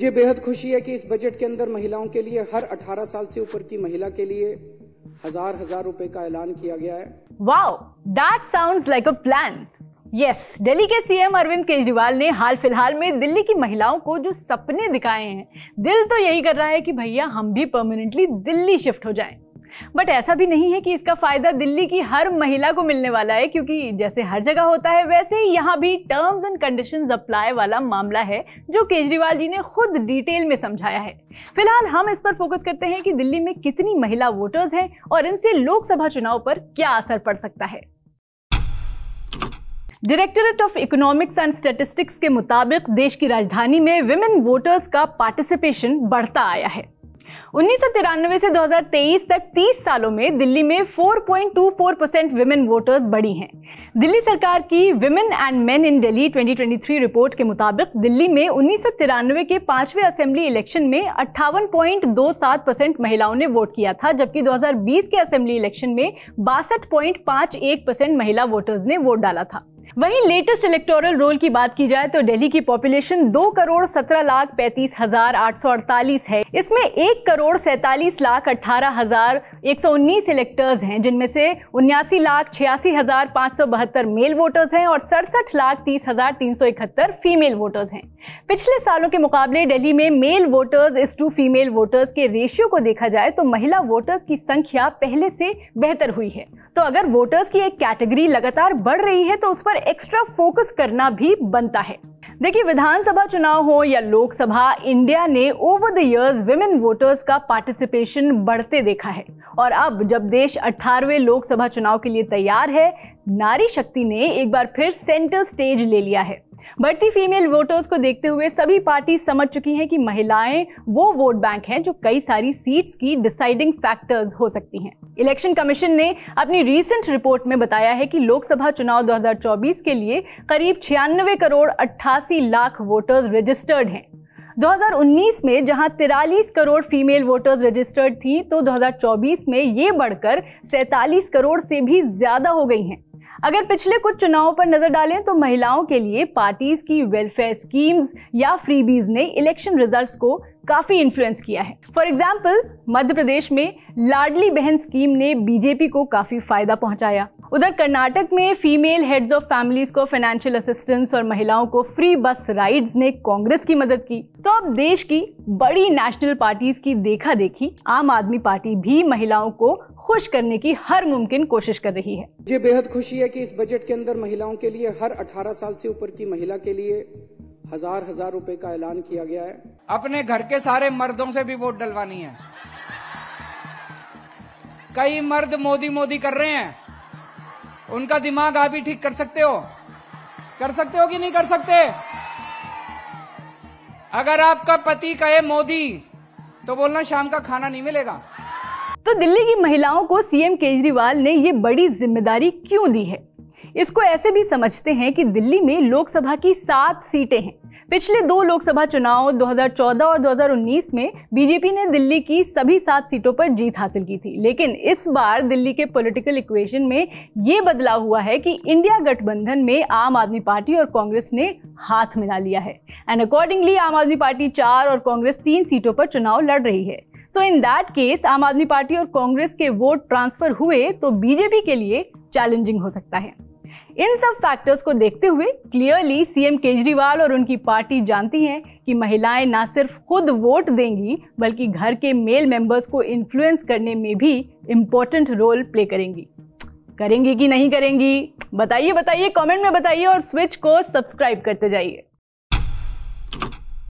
मुझे बेहद खुशी है कि इस बजट के अंदर महिलाओं के लिए हर 18 साल से ऊपर की महिला के लिए हजार हजार रुपए का ऐलान किया गया है wow that sound like a plan yes Delhi के सीएम अरविंद केजरीवाल ने हाल फिलहाल में दिल्ली की महिलाओं को जो सपने दिखाए हैं दिल तो यही कर रहा है कि भैया हम भी परमानेंटली दिल्ली शिफ्ट हो जाएं। बट ऐसा भी नहीं है कि इसका फ़ायदा दिल्ली की हर महिला को मिलने वाला है क्योंकि जैसे हर जगह होता है वैसे ही यहाँ भी टर्म्स एंड कंडीशन अप्लाई वाला मामला है जो केजरीवाल जी ने खुद डिटेल में समझाया है फिलहाल हम इस पर फोकस करते हैं कि दिल्ली में कितनी महिला वोटर्स हैं और इनसे लोकसभा चुनाव पर क्या असर पड़ सकता है directorate of economics and statistics के मुताबिक देश की राजधानी में विमेन वोटर्स का पार्टिसिपेशन बढ़ता आया है उन्नीस से 2023 तक 30 सालों में दिल्ली में 4.24 परसेंट वुमेन वोटर्स बढ़ी हैं दिल्ली सरकार की women and men in Delhi 2023 report के मुताबिक दिल्ली में उन्नीस के पांचवें असेंबली इलेक्शन में अट्ठावन परसेंट महिलाओं ने वोट किया था जबकि 2020 के असेंबली इलेक्शन में बासठ महिला वोटर्स ने वोट डाला था वहीं लेटेस्ट इलेक्टोरल रोल की बात की जाए तो दिल्ली की पॉपुलेशन दो करोड़ सत्रह लाख पैंतीस हजार आठ सौ अड़तालीस है इसमें एक करोड़ सैतालीस लाख अठारह हजार 119 इलेक्टर्स हैं जिनमें से उन्यासी लाख छियासी हजार पाँच सौ बहत्तर मेल वोटर्स हैं और सड़सठ लाख तीस हजार तीन सौ इकहत्तर फीमेल वोटर्स हैं पिछले सालों के मुकाबले दिल्ली में male voters is to female voters के रेशियो को देखा जाए तो महिला वोटर्स की संख्या पहले से बेहतर हुई है तो अगर वोटर्स की एक कैटेगरी लगातार बढ़ रही है तो उस पर एक्स्ट्रा फोकस करना भी बनता है देखिए विधानसभा चुनाव हो या लोकसभा इंडिया ने over the years women voters का पार्टिसिपेशन बढ़ते देखा है और अब जब देश 18वें लोकसभा चुनाव के लिए तैयार है नारी शक्ति ने एक बार फिर सेंटर स्टेज ले लिया है बढ़ती फीमेल वोटर्स को देखते हुए सभी पार्टी समझ चुकी हैं कि महिलाएं वो वोट बैंक हैं जो कई सारी सीट्स की डिसाइडिंग फैक्टर्स हो सकती हैं इलेक्शन कमीशन ने अपनी रीसेंट रिपोर्ट में बताया है कि लोकसभा चुनाव 2024 के लिए करीब छियानवे करोड़ अट्ठासी लाख वोटर्स रजिस्टर्ड हैं 2019 में जहां तिरालीस करोड़ फीमेल वोटर्स रजिस्टर्ड थी तो 2024 में ये बढ़कर 47 करोड़ से भी ज्यादा हो गई हैं अगर पिछले कुछ चुनावों पर नजर डालें तो महिलाओं के लिए पार्टीज की वेलफेयर स्कीम्स या फ्रीबीज ने इलेक्शन रिजल्ट्स को काफी इन्फ्लुएंस किया है फॉर एग्जाम्पल मध्य प्रदेश में लाडली बहन स्कीम ने बीजेपी को काफी फायदा पहुंचाया उधर कर्नाटक में फीमेल हेड्स ऑफ फैमिलीज को फाइनेंशियल असिस्टेंस और महिलाओं को फ्री बस राइड्स ने कांग्रेस की मदद की तो अब देश की बड़ी नेशनल पार्टीज की देखा देखी आम आदमी पार्टी भी महिलाओं को खुश करने की हर मुमकिन कोशिश कर रही है मुझे बेहद खुशी है कि इस बजट के अंदर महिलाओं के लिए हर 18 साल से ऊपर की महिला के लिए हजार हजार रुपए का ऐलान किया गया है अपने घर के सारे मर्दों से भी वोट डलवानी है कई मर्द मोदी मोदी कर रहे हैं उनका दिमाग आप ही ठीक कर सकते हो कर सकते हो कि नहीं कर सकते अगर आपका पति कहे मोदी तो बोलना शाम का खाना नहीं मिलेगा तो दिल्ली की महिलाओं को सीएम केजरीवाल ने ये बड़ी जिम्मेदारी क्यों दी है इसको ऐसे भी समझते हैं कि दिल्ली में लोकसभा की सात सीटें हैं पिछले दो लोकसभा चुनाव 2014 और 2019 में बीजेपी ने दिल्ली की सभी सात सीटों पर जीत हासिल की थी लेकिन इस बार दिल्ली के पॉलिटिकल इक्वेशन में ये बदलाव हुआ है कि इंडिया गठबंधन में आम आदमी पार्टी और कांग्रेस ने हाथ मिला लिया है एंड अकॉर्डिंगली आम आदमी पार्टी चार और कांग्रेस तीन सीटों पर चुनाव लड़ रही है सो इन दैट केस आम आदमी पार्टी और कांग्रेस के वोट ट्रांसफर हुए तो बीजेपी के लिए चैलेंजिंग हो सकता है इन सब फैक्टर्स को देखते हुए क्लियरली सीएम केजरीवाल और उनकी पार्टी जानती हैं कि महिलाएं ना सिर्फ खुद वोट देंगी बल्कि घर के मेल मेंबर्स को इन्फ्लुएंस करने में भी इम्पोर्टेंट रोल प्ले करेंगी करेंगी कि नहीं करेंगी बताइए बताइए कमेंट में बताइए और स्विच को सब्सक्राइब करते जाइए